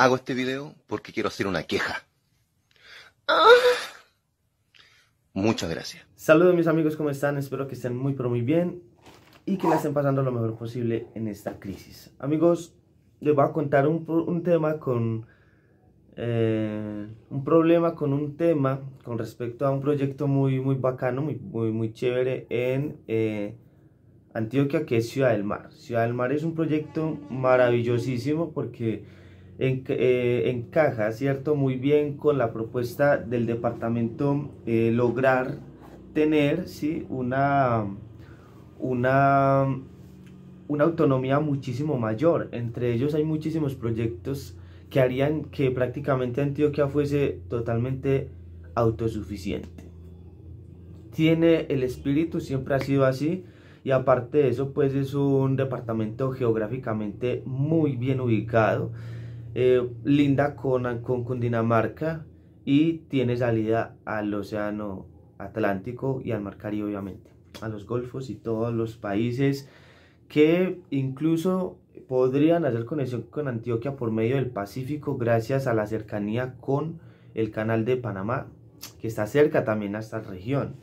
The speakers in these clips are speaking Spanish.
Hago este video porque quiero hacer una queja. Ah. Muchas gracias. Saludos mis amigos, ¿cómo están? Espero que estén muy pero muy bien y que la estén pasando lo mejor posible en esta crisis. Amigos, les voy a contar un, tema con... Eh, un problema con un tema con respecto a un proyecto muy, muy bacano, muy, muy, chévere en eh, Antioquia, que es Ciudad del Mar. Ciudad del Mar es un proyecto maravillosísimo porque eh, encaja, ¿cierto? Muy bien con la propuesta del departamento eh, lograr tener, ¿sí? Una, una, una autonomía muchísimo mayor. Entre ellos hay muchísimos proyectos que harían que prácticamente Antioquia fuese totalmente autosuficiente. Tiene el espíritu, siempre ha sido así, y aparte de eso, pues es un departamento geográficamente muy bien ubicado. Eh, linda con, con Cundinamarca y tiene salida al Océano Atlántico y al Mar Caribe, obviamente, a los golfos y todos los países que incluso podrían hacer conexión con Antioquia por medio del Pacífico gracias a la cercanía con el canal de Panamá, que está cerca también a esta región.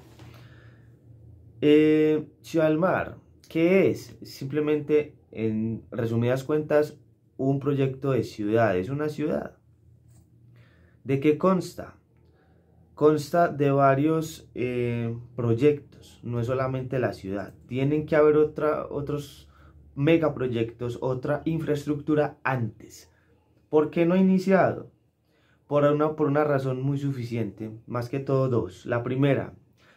Eh, Ciudad Mar, ¿qué es? Simplemente, en resumidas cuentas, un proyecto de ciudad, es una ciudad. ¿De qué consta? Consta de varios eh, proyectos, no es solamente la ciudad. Tienen que haber otra, otros megaproyectos, otra infraestructura antes. ¿Por qué no ha iniciado? Por una, por una razón muy suficiente, más que todo dos. La primera,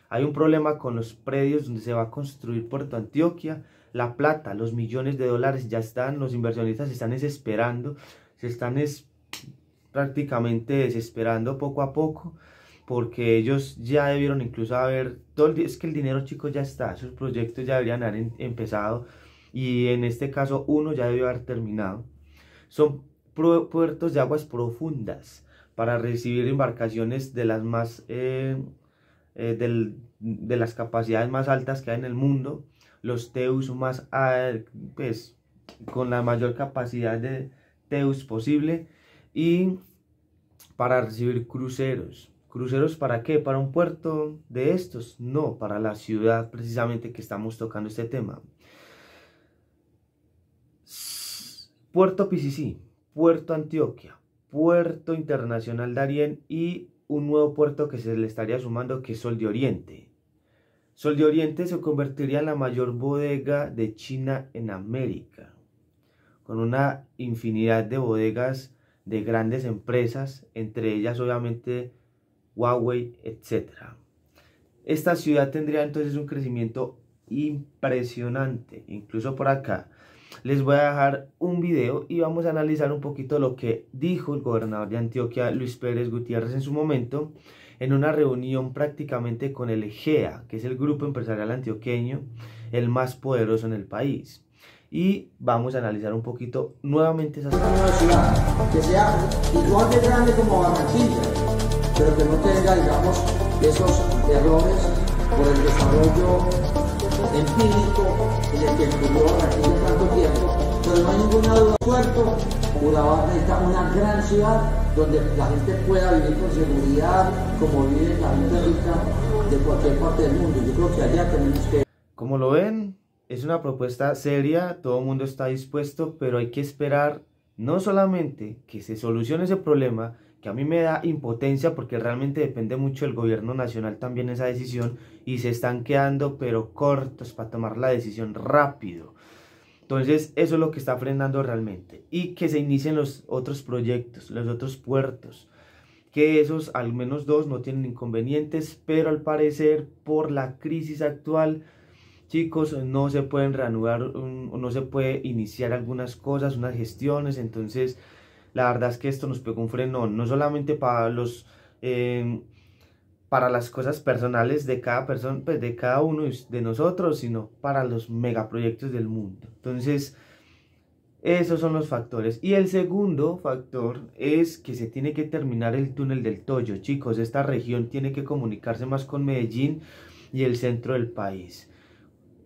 hay un problema con los predios donde se va a construir Puerto Antioquia la plata, los millones de dólares ya están, los inversionistas se están desesperando, se están prácticamente desesperando poco a poco, porque ellos ya debieron incluso haber, es que el dinero chico ya está, sus proyectos ya deberían haber empezado y en este caso uno ya debió haber terminado. Son puertos de aguas profundas para recibir embarcaciones de las más... Eh, eh, de las capacidades más altas que hay en el mundo los teus más, ah, pues, con la mayor capacidad de teus posible y para recibir cruceros. ¿Cruceros para qué? ¿Para un puerto de estos? No, para la ciudad precisamente que estamos tocando este tema. Puerto Pisicí, Puerto Antioquia, Puerto Internacional Darién y un nuevo puerto que se le estaría sumando que es Sol de Oriente. Sol de Oriente se convertiría en la mayor bodega de China en América, con una infinidad de bodegas de grandes empresas, entre ellas obviamente Huawei, etc. Esta ciudad tendría entonces un crecimiento impresionante, incluso por acá les voy a dejar un video y vamos a analizar un poquito lo que dijo el gobernador de Antioquia, Luis Pérez Gutiérrez, en su momento, en una reunión prácticamente con el EGEA, que es el grupo empresarial antioqueño, el más poderoso en el país. Y vamos a analizar un poquito nuevamente esa que sea igual de grande como pero que no tenga, digamos, esos errores por el desarrollo empírico el que cuánto tiempo. Pero no hay ninguna duda, puerto, Urabá necesita una gran ciudad donde la gente pueda vivir con seguridad, como vive la gente rica de cualquier parte del mundo. Yo creo que allá tenemos que... Como lo ven, es una propuesta seria, todo el mundo está dispuesto, pero hay que esperar no solamente que se solucione ese problema, que a mí me da impotencia porque realmente depende mucho el gobierno nacional también esa decisión y se están quedando pero cortos para tomar la decisión rápido. Entonces, eso es lo que está frenando realmente. Y que se inicien los otros proyectos, los otros puertos. Que esos, al menos dos, no tienen inconvenientes, pero al parecer, por la crisis actual, chicos, no se pueden reanudar, no se puede iniciar algunas cosas, unas gestiones. Entonces, la verdad es que esto nos pegó un frenón, no solamente para los... Eh, para las cosas personales de cada persona, pues, de cada uno de nosotros, sino para los megaproyectos del mundo. Entonces, esos son los factores. Y el segundo factor es que se tiene que terminar el túnel del Toyo. Chicos, esta región tiene que comunicarse más con Medellín y el centro del país.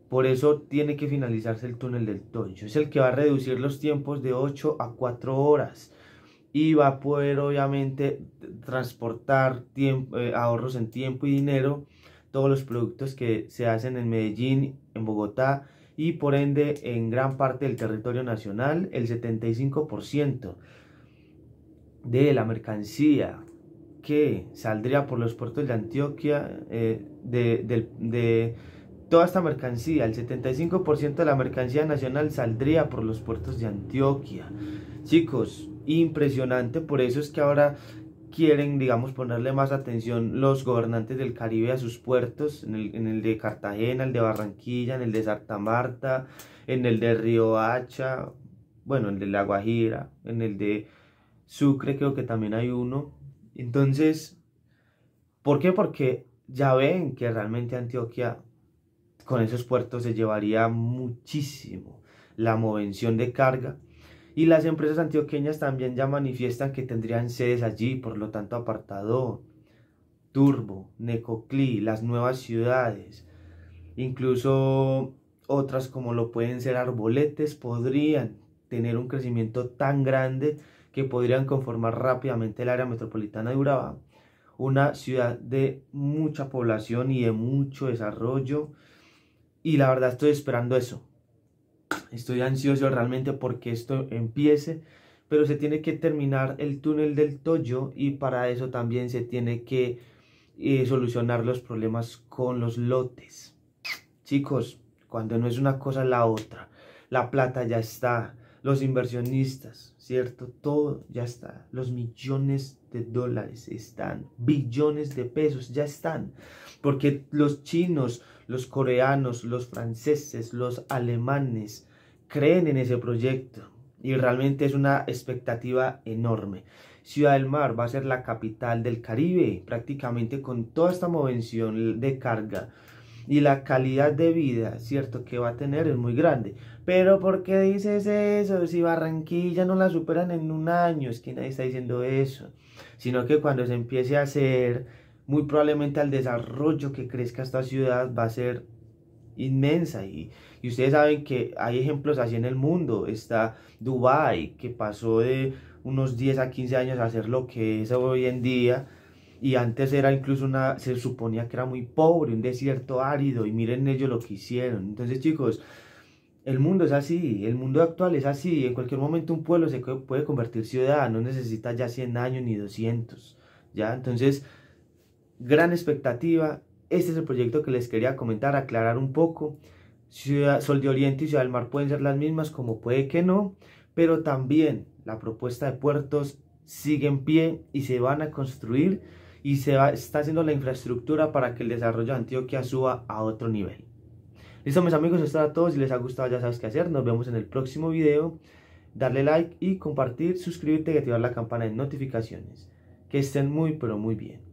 Por eso tiene que finalizarse el túnel del Toyo. Es el que va a reducir los tiempos de 8 a 4 horas y va a poder obviamente transportar eh, ahorros en tiempo y dinero, todos los productos que se hacen en Medellín, en Bogotá y por ende en gran parte del territorio nacional, el 75% de la mercancía que saldría por los puertos de Antioquia, eh, de, de toda esta mercancía, el 75% de la mercancía nacional saldría por los puertos de Antioquia. Chicos, impresionante, por eso es que ahora quieren, digamos, ponerle más atención los gobernantes del Caribe a sus puertos, en el, de Cartagena, el de Barranquilla, en el de Santa Marta, en el de Río Hacha, bueno, en el de La Guajira, en el de Sucre creo que también hay uno. Entonces, ¿por qué? Porque ya ven que realmente Antioquia con esos puertos se llevaría muchísimo la movención de carga y las empresas antioqueñas también ya manifiestan que tendrían sedes allí, por lo tanto apartado Turbo, Necoclí, las nuevas ciudades, incluso otras como lo pueden ser Arboletes, podrían tener un crecimiento tan grande que podrían conformar rápidamente el área metropolitana de Urabá, una ciudad de mucha población y de mucho desarrollo y la verdad estoy esperando eso. Estoy ansioso realmente porque esto empiece. Pero se tiene que terminar el túnel del Toyo y para eso también se tiene que eh, solucionar los problemas con los lotes. Chicos, cuando no es una cosa la otra. La plata ya está, los inversionistas, ¿cierto? Todo ya está. Los millones de dólares están, billones de pesos ya están. Porque los chinos, los coreanos, los franceses, los alemanes creen en ese proyecto. Y realmente es una expectativa enorme. Ciudad del Mar va a ser la capital del Caribe, prácticamente con toda esta movención de carga. Y la calidad de vida, ¿cierto? Que va a tener es muy grande. Pero ¿por qué dices eso? Si Barranquilla no la superan en un año, es que nadie está diciendo eso. Sino que cuando se empiece a hacer, muy probablemente al desarrollo que crezca esta ciudad va a ser inmensa y, ustedes saben que hay ejemplos así en el mundo está Dubai que pasó de unos 10 a 15 años a ser lo que es hoy en día y antes era incluso una se suponía que era muy pobre un desierto árido y miren ellos lo que hicieron entonces chicos el mundo es así, el mundo actual es así, en cualquier momento un pueblo se puede convertir ciudad, no necesita ya 100 años ni 200, ¿ya? Entonces, gran expectativa, este es el proyecto que les quería comentar, aclarar un poco, ciudad, Sol de Oriente y Ciudad del Mar pueden ser las mismas, como puede que no, pero también la propuesta de puertos sigue en pie y se van a construir y se va, está haciendo la infraestructura para que el desarrollo de Antioquia suba a otro nivel. Listo mis amigos, esto era todo, si les ha gustado ya sabes qué hacer, nos vemos en el próximo video, darle like y compartir, suscribirte y activar la campana de notificaciones. Que estén muy pero muy bien.